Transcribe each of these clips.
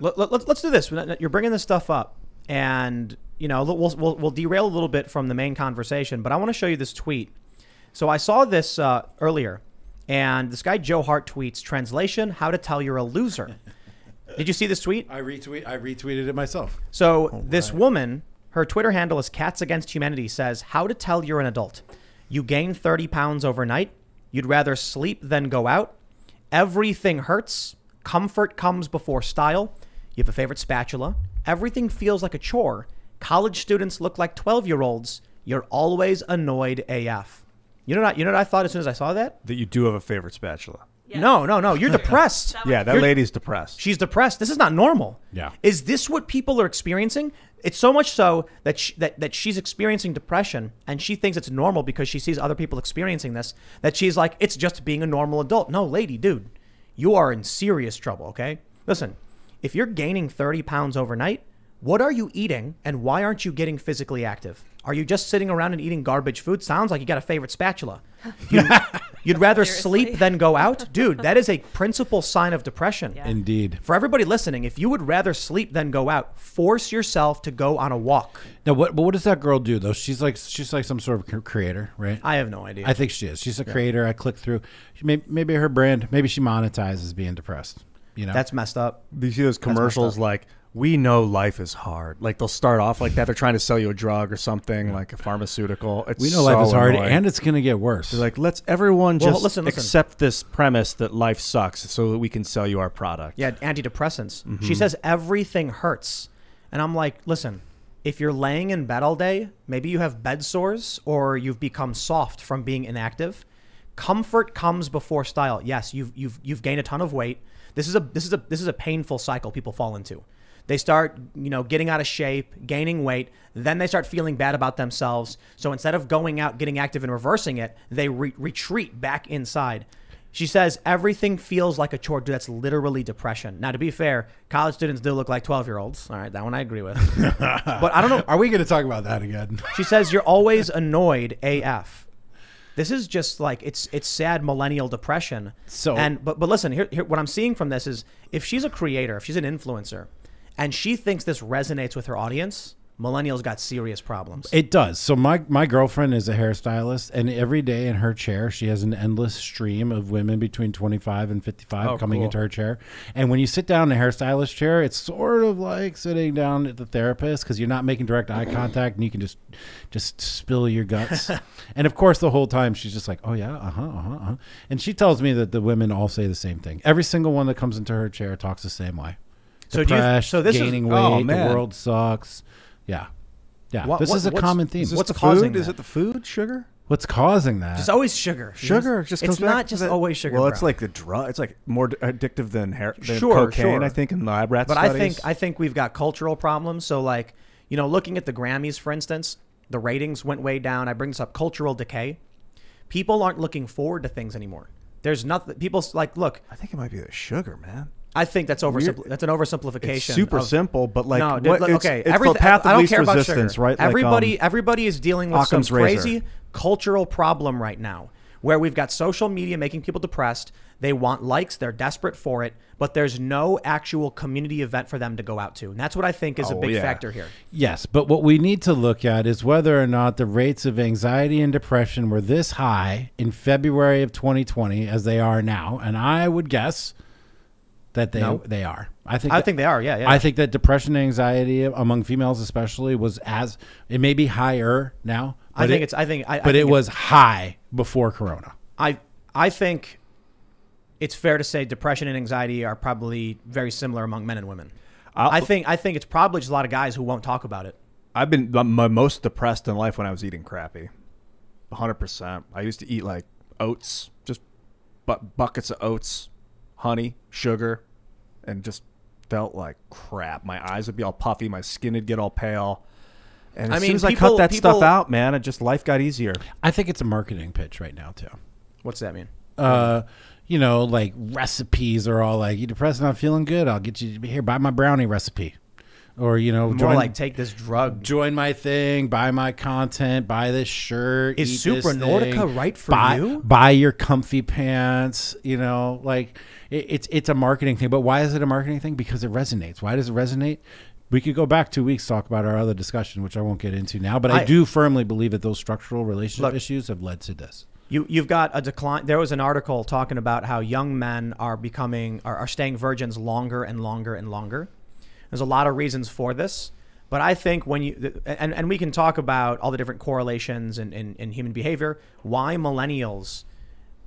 let, us let, let's do this. You're bringing this stuff up, and you know we'll, we'll, we'll derail a little bit from the main conversation, but I want to show you this tweet. So I saw this uh, earlier, and this guy Joe Hart tweets translation: How to tell you're a loser. Did you see this tweet? I retweet. I retweeted it myself. So this woman, her Twitter handle is Cats Against Humanity, says how to tell you're an adult. You gain 30 pounds overnight. You'd rather sleep than go out. Everything hurts. Comfort comes before style. You have a favorite spatula. Everything feels like a chore. College students look like 12 year olds. You're always annoyed AF. You know what? I, you know what I thought as soon as I saw that? That you do have a favorite spatula. Yes. No, no, no. You're depressed. yeah, that lady's depressed. She's depressed. This is not normal. Yeah. Is this what people are experiencing? It's so much so that she, that that she's experiencing depression and she thinks it's normal because she sees other people experiencing this that she's like it's just being a normal adult. No, lady, dude. You are in serious trouble, okay? Listen, if you're gaining 30 pounds overnight, what are you eating and why aren't you getting physically active? Are you just sitting around and eating garbage food? Sounds like you got a favorite spatula. You, would rather Seriously? sleep than go out? Dude, that is a principal sign of depression. Yeah. Indeed. For everybody listening, if you would rather sleep than go out, force yourself to go on a walk. Now, what, what does that girl do though? She's like she's like some sort of creator, right? I have no idea. I think she is. She's a creator. I click through. maybe her brand. Maybe she monetizes being depressed. You know, that's messed up. you see those commercials like? We know life is hard. Like they'll start off like that. They're trying to sell you a drug or something, like a pharmaceutical. It's we know so life is hard, annoying. and it's going to get worse. They're like, let's everyone just listen. accept this premise that life sucks, so that we can sell you our product. Yeah, antidepressants. Mm -hmm. She mm-hmm. says everything hurts, and I'm like, listen, if you're laying in bed all day, maybe you have bed sores or you've become soft from being inactive. Comfort comes before style. Yes, you've you've you've gained a ton of weight. This is a this is a this is a painful cycle people fall into. They start, you know, getting out of shape, gaining weight, then they start feeling bad about themselves. So instead of going out, getting active and reversing it, they re- retreat back inside. She says everything feels like a chore. Dude, that's literally depression. Now, to be fair, college students do look like twelve-year-olds. All right, that one I agree with. but I don't know. Are we going to talk about that again? she says you're always annoyed AF. This is just like it's it's sad millennial depression. So and but but listen, here, here what I'm seeing from this is if she's a creator, if she's an influencer, and she thinks this resonates with her audience, millennials got serious problems. It does. So my my girlfriend is a hairstylist, and every day in her chair, she has an endless stream of women between 25 and 55 coming cool. into her chair. And when you sit down in a hairstylist chair, it's sort of like sitting down at the therapist because you're not making direct eye contact, and you can just just spill your guts. and of course, the whole time she's just like, "Oh yeah, uh huh, uh huh." Uh-huh. And she tells me that the women all say the same thing. Every single one that comes into her chair talks the same way. So, you, so this is, oh, man. the world sucks yeah. Yeah. What, this what, is a common theme. What's the causing food? That? Is it the food? Sugar? What's causing that? It's always sugar. Sugar just, it's not just always sugar. Well, bro. it's like the drug. It's like more addictive than, hair, than sure, cocaine. Sure. I think in lab rats. But studies. I think I think we've got cultural problems. So like you know, looking at the Grammys, for instance, the ratings went way down. I bring this up cultural decay. People aren't looking forward to things anymore. There's nothing. People's like, look. I think it might be the sugar, man. I think that's over. that's an oversimplification. It's super of, simple, but like no, what, it's, okay, it's everything. I, I, don't care about sugar. Right? Everybody, um, everybody is dealing with Occam's some crazy razor. cultural problem right now, where we've got social media making people depressed. They want likes. They're desperate for it, but there's no actual community event for them to go out to, and that's what I think is oh, a big yeah. factor here. Yes, but what we need to look at is whether or not the rates of anxiety and depression were this high in February of 2020 as they are now, and I would guess that they they are. I think I that, think they are. Yeah, yeah. I think that depression, and anxiety among females especially was as it may be higher now. I think it, it's. I think. I, but I think it was high before Corona. I I think it's fair to say depression and anxiety are probably very similar among men and women. I'll, i think I think it's probably just a lot of guys who won't talk about it. I've been my most depressed in life when I was eating crappy, hundred percent. I used to eat like oats, just bu- buckets of oats honey, sugar, and just felt like crap. My eyes would be all puffy, my skin would get all pale. And as I mean, soon as people, I cut that people, stuff out, man, it just life got easier. I think it's a marketing pitch right now too. What's that mean? Uh, you know, like recipes are all like, "You depressed? Not feeling good? I'll get you here. Buy my brownie recipe." or you know, more join, like take this drug, join my thing, buy my content, buy this shirt. Is Supra Nordica thing, right for buy, you? Buy your comfy pants. You know, like it, it's it's a marketing thing. But why is it a marketing thing? Because it resonates. Why does it resonate? We could go back two weeks talk about our other discussion, which I won't get into now. But I, I do firmly believe that those structural relationship look, issues have led to this. You, you've got a decline. There was an article talking about how young men are becoming are, are staying virgins longer and longer and longer there's a lot of reasons for this. But I think when you, and, and we can talk about all the different correlations in, in, in human behavior, why millennials,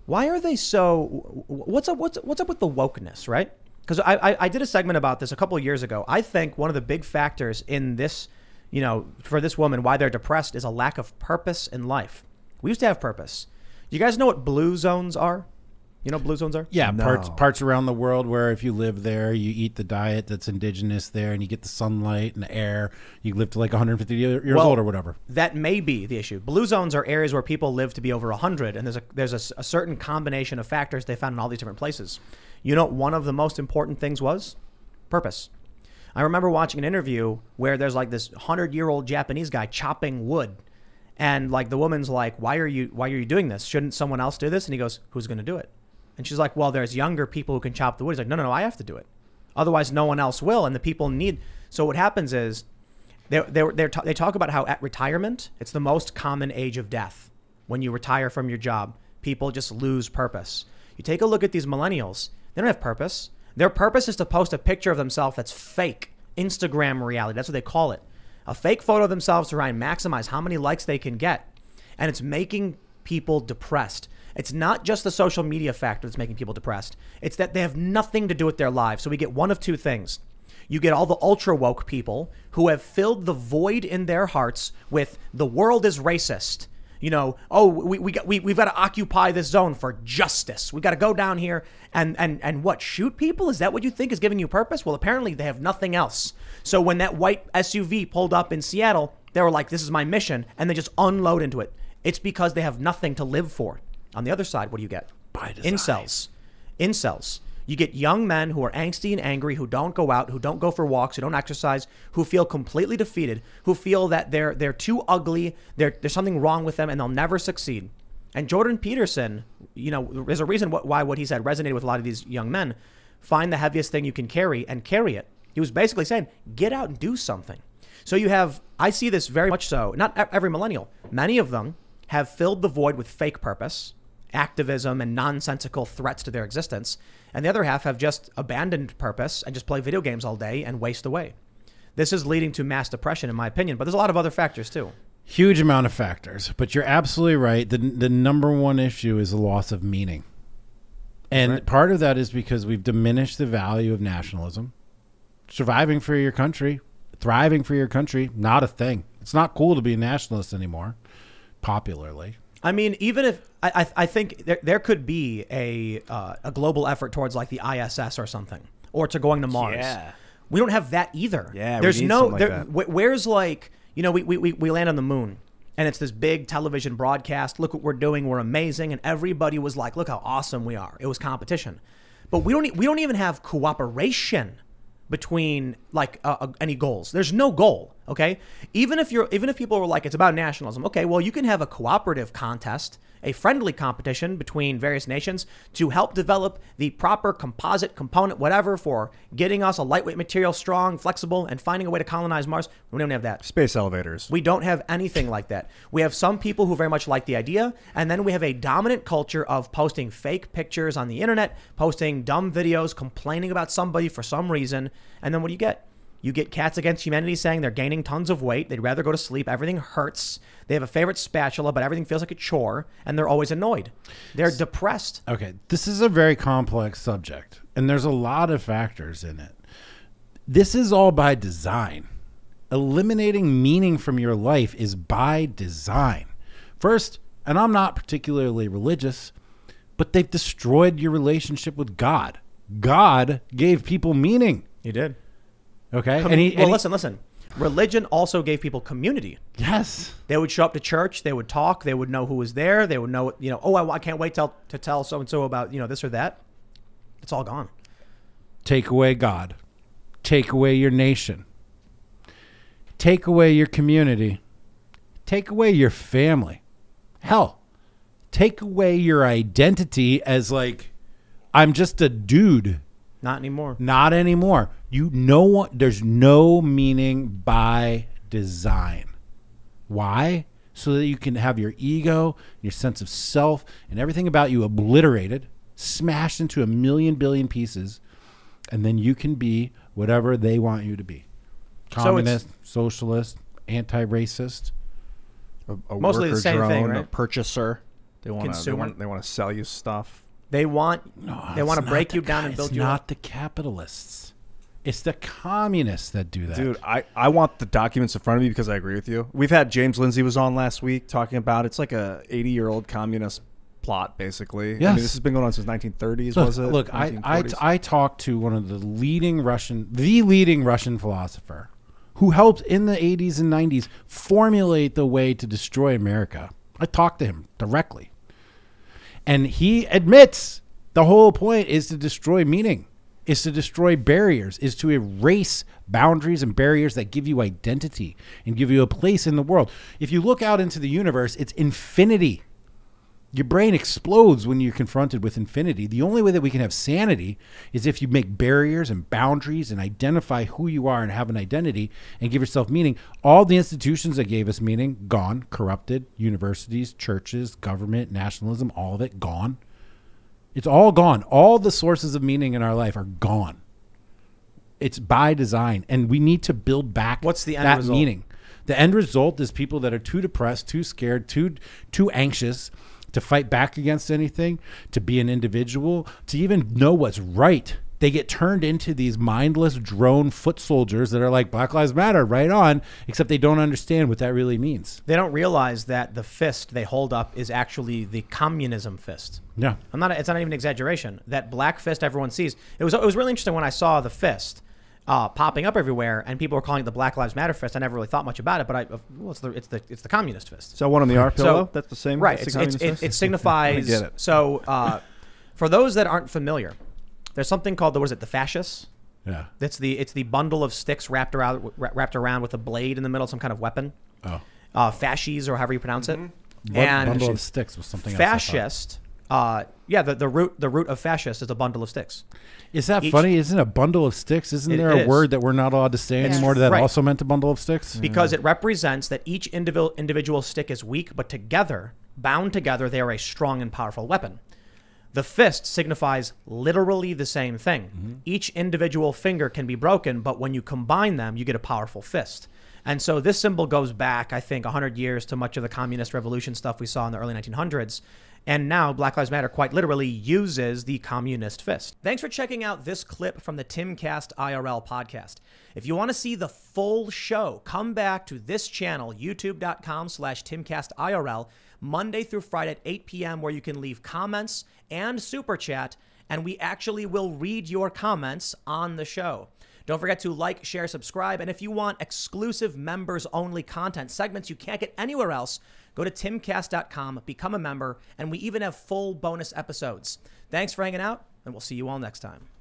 why are they so, what's up, what's, what's up with the wokeness, right? Because I, I, I, did a segment about this a couple years ago. I think one of the big factors in this, you know, for this woman, why they're depressed is a lack of purpose in life. We used to have purpose. You guys know what blue zones are? You know, blue zones are. Yeah, no. parts parts around the world where if you live there, you eat the diet that's indigenous there, and you get the sunlight and the air. You live to like 150 years well, old or whatever. That may be the issue. Blue zones are areas where people live to be over 100, and there's a there's a, a certain combination of factors they found in all these different places. You know, one of the most important things was purpose. I remember watching an interview where there's like this 100 year old Japanese guy chopping wood and like the woman's like why are you why are you doing this shouldn't someone else do this and he goes who's going to do it and she's like, well, there's younger people who can chop the wood. He's like, no, no, no, I have to do it. Otherwise, no one else will. And the people need. So what happens is they, they, they they talk about how at retirement, it's the most common age of death. When you retire from your job, people just lose purpose. You take a look at these millennials, they don't have purpose. Their purpose is to post a picture of themselves that's fake, Instagram reality. That's what they call it. A fake photo of themselves to try and maximize how many likes they can get. And it's making people depressed. It's not just the social media factor that's making people depressed. It's that they have nothing to do with their lives. So we get one of two things. You get all the ultra woke people who have filled the void in their hearts with the world is racist. You know, oh, we, we got, we, we've got to occupy this zone for justice. We've got to go down here and, and, and what, shoot people? Is that what you think is giving you purpose? Well, apparently they have nothing else. So when that white SUV pulled up in Seattle, they were like, this is my mission. And they just unload into it. It's because they have nothing to live for. On the other side, what do you get? By design. Incels. Incels. You get young men who are angsty and angry, who don't go out, who don't go for walks, who don't exercise, who feel completely defeated, who feel that they're they're too ugly, there's something wrong with them, and they'll never succeed. And Jordan Peterson, you know, there's a reason why what he said resonated with a lot of these young men. Find the heaviest thing you can carry and carry it. He was basically saying, get out and do something. So you have, I see this very much so, not every millennial, many of them have filled the void with fake purpose, activism, and nonsensical threats to their existence, and the other half have just abandoned purpose and just play video games all day and waste away. This is leading to mass depression, in my opinion, but there's a lot of other factors too. Huge amount of factors, but you're absolutely right. The, the number one issue is the loss of meaning. And right. part of that is because we've diminished the value of nationalism. Surviving for your country, thriving for your country, not a thing. It's not cool to be a nationalist anymore popularly. I mean, even if I, I think there, there could be a uh, a global effort towards like the ISS or something, or to going to Mars. Yeah. We don't have that either. Yeah, there's no like there, where's like you know we, we we land on the moon and it's this big television broadcast. Look what we're doing. We're amazing, and everybody was like, look how awesome we are. It was competition, but we don't we don't even have cooperation between like uh, uh any goals. There's no goal. Okay, even if you're even if people were like it's about nationalism. Okay, well you can have a cooperative contest, a friendly competition between various nations to help develop the proper composite component, whatever, for getting us a lightweight material, strong, flexible, and finding a way to colonize Mars. We don't have that. Space elevators. We don't have anything like that. We have some people who very much like the idea, and then we have a dominant culture of posting fake pictures on the internet, posting dumb videos, complaining about somebody for some reason, and then what do you get? You get Cats Against Humanity saying they're gaining tons of weight, they'd rather go to sleep, everything hurts. They have a favorite spatula, but everything feels like a chore, and they're always annoyed. They're depressed. Okay, this is a very complex subject, and there's a lot of factors in it. This is all by design. Eliminating meaning from your life is by design. First, and I'm not particularly religious, but they've destroyed your relationship with God. God gave people meaning. He did. Okay. well, listen, listen. Religion also gave people community. Yes. They would show up to church. They would talk. They would know who was there. They would know, you know, oh, I, I can't wait to to tell so and so about, you know, this or that. It's all gone. Take away God. Take away your nation. Take away your community. Take away your family. Hell, take away your identity as like, I'm just a dude. Not anymore. Not anymore. You know what? There's no meaning by design. Why? So that you can have your ego, your sense of self, and everything about you obliterated, smashed into a million billion pieces, and then you can be whatever they want you to be communist, so socialist, anti racist. A, a Mostly the same drone, thing, right? a purchaser. They want to they want to sell you stuff. They want no, they want to break you down and build you not the capitalists. It's the communists that do that. Dude, I, I want the documents in front of me because I agree with you. We've had James Lindsay was on last week talking about it's like a 80 year old communist plot basically. Yes. I mean, this has been going on since 1930s, look, was it? Look, I, I, I talked to one of the leading Russian, the leading Russian philosopher who helped in the 80s and 90s formulate the way to destroy America. I talked to him directly. And he admits the whole point is to destroy meaning, is to destroy barriers, is to erase boundaries and barriers that give you identity and give you a place in the world. If you look out into the universe, it's infinity your brain explodes when you're confronted with infinity. The only way that we can have sanity is if you make barriers and boundaries and identify who you are and have an identity and give yourself meaning. All the institutions that gave us meaning, gone, corrupted, universities, churches, government, nationalism, all of it, gone. It's all gone. All the sources of meaning in our life are gone. It's by design. And we need to build back What's the that result? meaning. The end result is people that are too depressed, too scared, too too anxious to fight back against anything, to be an individual, to even know what's right. They get turned into these mindless drone foot soldiers that are like Black Lives Matter right on, except they don't understand what that really means. They don't realize that the fist they hold up is actually the communism fist. Yeah. I'm not it's not even an exaggeration. That black fist everyone sees. It was it was really interesting when I saw the fist uh, popping up everywhere, and people are calling it the Black Lives Matter fist. I never really thought much about it, but I, well, it's the it's the it's the communist fist. So one on the R pillow. So, that's the same, right? It's, the it's, it, it, signifies. get it. So uh, for those that aren't familiar, there's something called the was it the fascists. Yeah. It's the it's the bundle of sticks wrapped around wrapped around with a blade in the middle, some kind of weapon. Oh. Uh, fascies or however you pronounce mm-hmm. it. Bund- and bundle of sticks was something. Fascist uh, yeah, the, the root the root of fascist is a bundle of sticks. Is that Each, funny? Isn't a bundle of sticks? Isn't it, there a is. word that we're not allowed to say yes. anymore that right. also meant a bundle of sticks? Because yeah. Hmm. it represents that each individual individual stick is weak, but together, bound together, they are a strong and powerful weapon. The fist signifies literally the same thing. Mm -hmm. Each individual finger can be broken, but when you combine them, you get a powerful fist. And so this symbol goes back, I think, 100 years to much of the communist revolution stuff we saw in the early 1900s. And now Black Lives Matter quite literally uses the communist fist. Thanks for checking out this clip from the Timcast IRL podcast. If you want to see the full show, come back to this channel, youtube.com slash timcastirl, Monday through Friday at 8 p.m., where you can leave comments and super chat, and we actually will read your comments on the show. Don't forget to like, share, subscribe, and if you want exclusive members only content segments you can't get anywhere else, go to timcast.com, become a member, and we even have full bonus episodes. Thanks for hanging out, and we'll see you all next time.